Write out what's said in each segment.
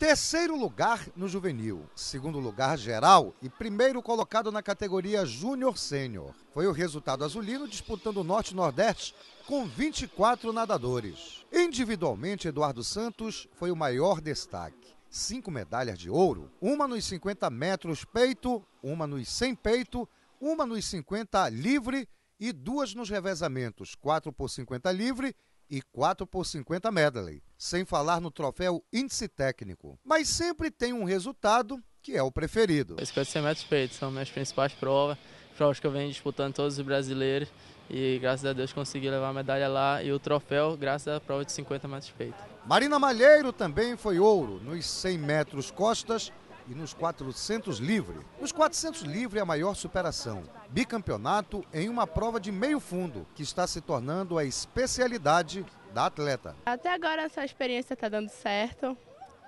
Terceiro lugar no juvenil, segundo lugar geral e primeiro colocado na categoria Júnior Sênior. Foi o resultado azulino disputando o Norte Nordeste com 24 nadadores. Individualmente, Eduardo Santos foi o maior destaque. Cinco medalhas de ouro, uma nos 50 metros peito, uma nos 100 peito, uma nos 50 livre e duas nos revezamentos, 4 por 50 livre e 4 por 50 medley, sem falar no troféu índice técnico. Mas sempre tem um resultado que é o preferido. Os 400 metros peitos são minhas principais provas, provas que eu venho disputando todos os brasileiros e graças a Deus consegui levar a medalha lá e o troféu graças à prova de 50 metros peito. Marina Malheiro também foi ouro nos 100 metros costas e nos 400 livre. Nos 400 livre é a maior superação. Bicampeonato em uma prova de meio fundo, que está se tornando a especialidade da atleta. Até agora essa experiência está dando certo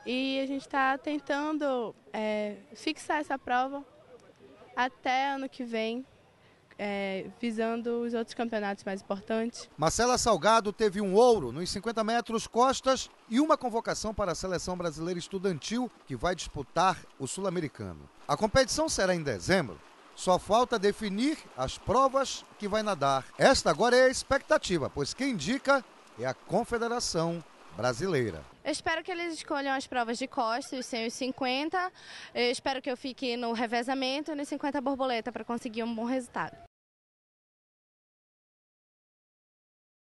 e a gente está tentando é, fixar essa prova até ano que vem é, visando os outros campeonatos mais importantes. Marcela Salgado teve um ouro nos 50 metros costas e uma convocação para a seleção brasileira estudantil que vai disputar o Sul-Americano. A competição será em dezembro. Só falta definir as provas que vai nadar. Esta agora é a expectativa, pois quem indica é a Confederação Brasileira. Eu espero que eles escolham as provas de costas, 100 e 50. Eu espero que eu fique no revezamento e nos 50 borboleta para conseguir um bom resultado.